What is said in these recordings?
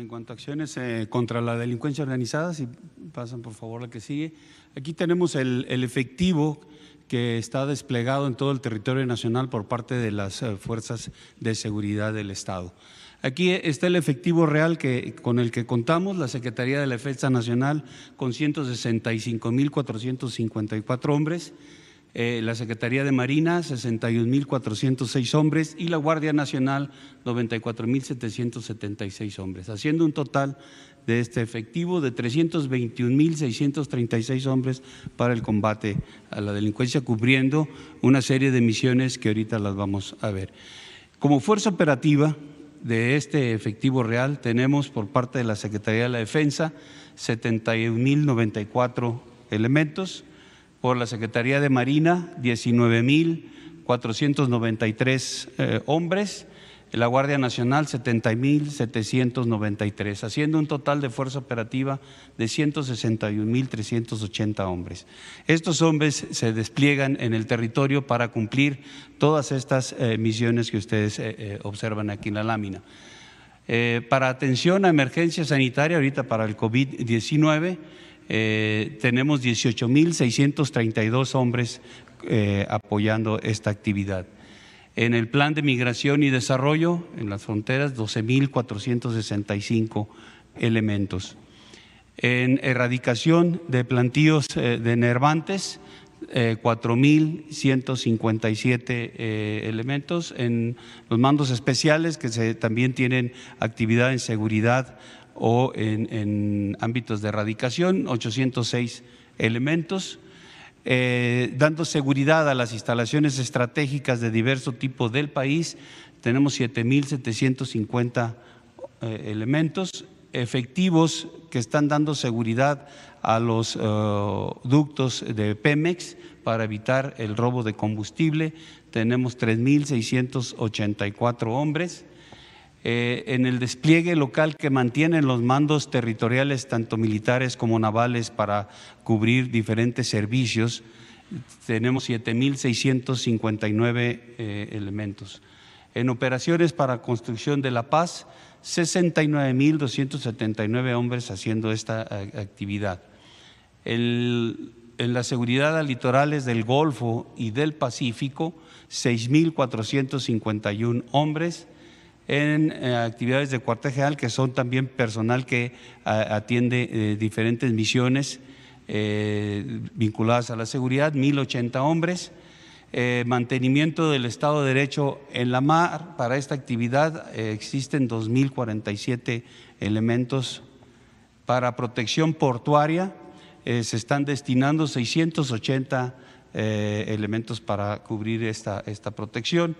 en cuanto a acciones eh, contra la delincuencia organizada, si pasan por favor la que sigue, aquí tenemos el, efectivo que está desplegado en todo el territorio nacional por parte de las eh, fuerzas de seguridad del Estado. Aquí está el efectivo real que, con el que contamos, la Secretaría de la Defensa Nacional, con 165.454 hombres. Eh, la Secretaría de Marina, 61.406 hombres, y la Guardia Nacional, 94.776 hombres, haciendo un total de este efectivo de 321.636 hombres para el combate a la delincuencia, cubriendo una serie de misiones que ahorita las vamos a ver. Como fuerza operativa de este efectivo real tenemos por parte de la Secretaría de la Defensa 71.094 elementos, por la Secretaría de Marina 19.493 eh, hombres, la Guardia Nacional 70.793, haciendo un total de fuerza operativa de 161.380 hombres. Estos hombres se despliegan en el territorio para cumplir todas estas eh, misiones que ustedes eh, observan aquí en la lámina. para atención a emergencia sanitaria, ahorita para el COVID-19, eh, tenemos 18.632 hombres eh, apoyando esta actividad. En el plan de migración y desarrollo, en las fronteras, 12.465 elementos. En erradicación de plantíos eh, de nervantes, 4.157 elementos. En los mandos especiales, que también tienen actividad en seguridad o en, ámbitos de erradicación, 806 elementos, eh, dando seguridad a las instalaciones estratégicas de diverso tipo del país. Tenemos 7.750 eh, elementos efectivos que están dando seguridad a los eh, ductos de Pemex para evitar el robo de combustible. Tenemos 3.684 hombres eh, en el despliegue local que mantienen los mandos territoriales, tanto militares como navales, para cubrir diferentes servicios, tenemos 7.659 eh, elementos. En operaciones para construcción de la paz, 69.279 hombres haciendo esta eh, actividad. en la seguridad a litorales del Golfo y del Pacífico, 6.451 hombres en eh, actividades de cuartel que son también personal que atiende eh, diferentes misiones eh, vinculadas a la seguridad, 1.080 hombres. mantenimiento del Estado de Derecho en la mar. Para esta actividad existen 2.047 elementos para protección portuaria. se están destinando 680 elementos para cubrir esta protección.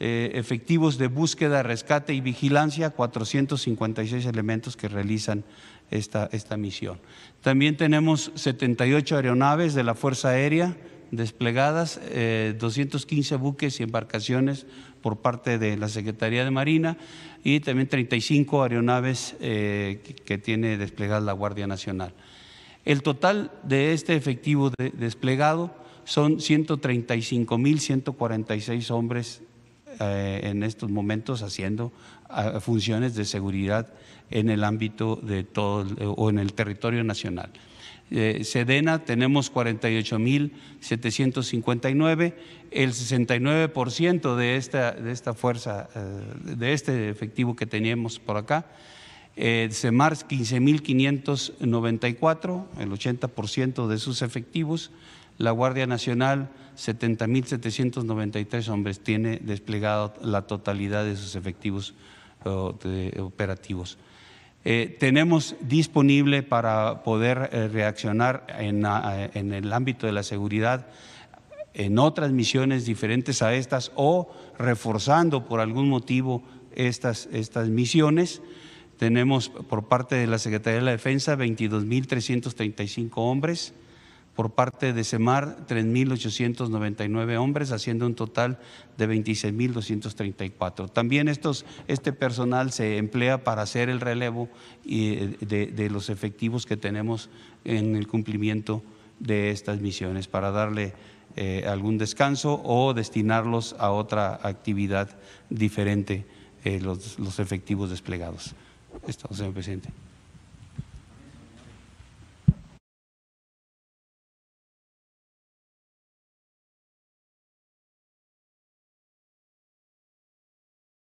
Eh, efectivos de búsqueda, rescate y vigilancia, 456 elementos que realizan esta, esta misión. También tenemos 78 aeronaves de la Fuerza Aérea desplegadas, 215 eh, buques y embarcaciones por parte de la Secretaría de Marina y también 35 aeronaves eh, que tiene desplegada la Guardia Nacional. El total de este efectivo desplegado son 135.146 hombres eh, en estos momentos haciendo ah, funciones de seguridad en el ámbito de todo eh, o en el territorio nacional. Eh, Sedena tenemos 48.759, el 69% de esta, de esta fuerza, de este efectivo que teníamos por acá. Eh, mil 15.594, el 80% de sus efectivos. La Guardia Nacional, 70.793 hombres, tiene desplegado la totalidad de sus efectivos eh, operativos. Eh, tenemos disponible para poder eh, reaccionar ah, en, el ámbito de la seguridad en otras misiones diferentes a estas o reforzando por algún motivo estas, estas misiones. Tenemos por parte de la Secretaría de la Defensa 22.335 hombres, por parte de CEMAR 3.899 hombres, haciendo un total de 26.234. También estos, este personal se emplea para hacer el relevo de, de, los efectivos que tenemos en el cumplimiento de estas misiones, para darle eh, algún descanso o destinarlos a otra actividad diferente, eh, los, los efectivos desplegados. Esto, señor presidente.